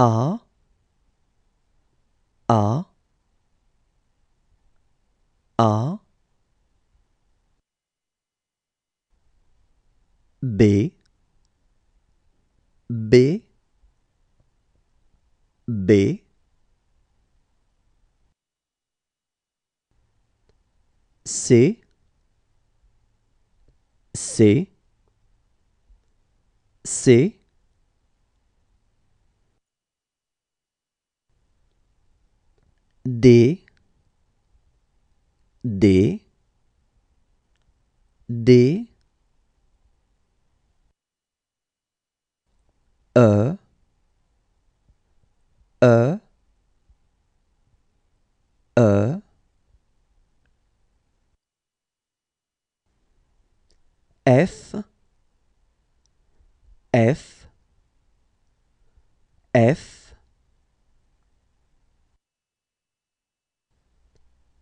A A A B B B C C C D D D E E E F F F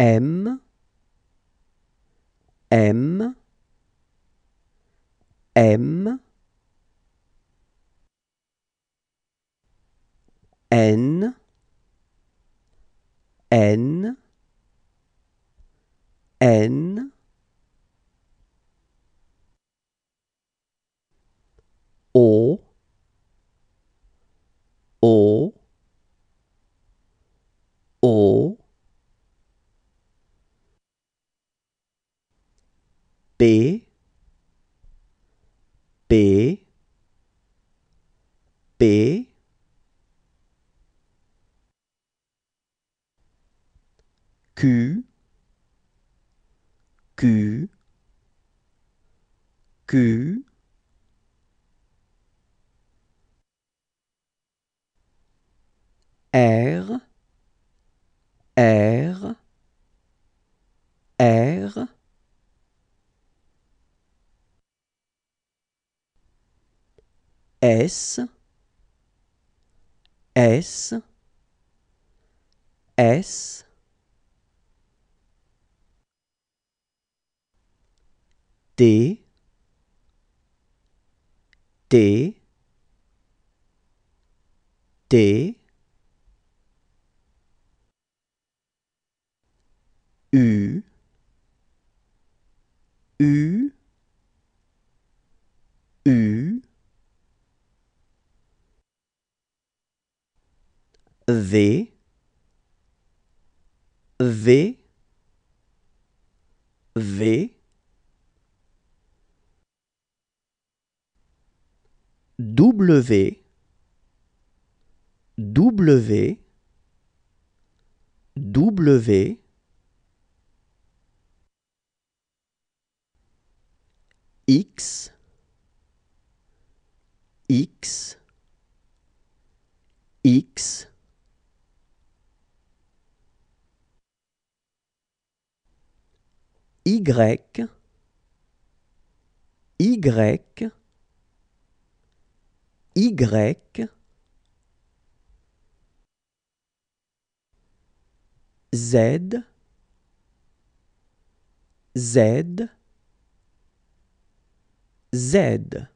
M, M, M, N, N, N, P P B Q Q Q R R R S S S D D D U U V V V W W W X X X Y, Y, Y, Z, Z, Z.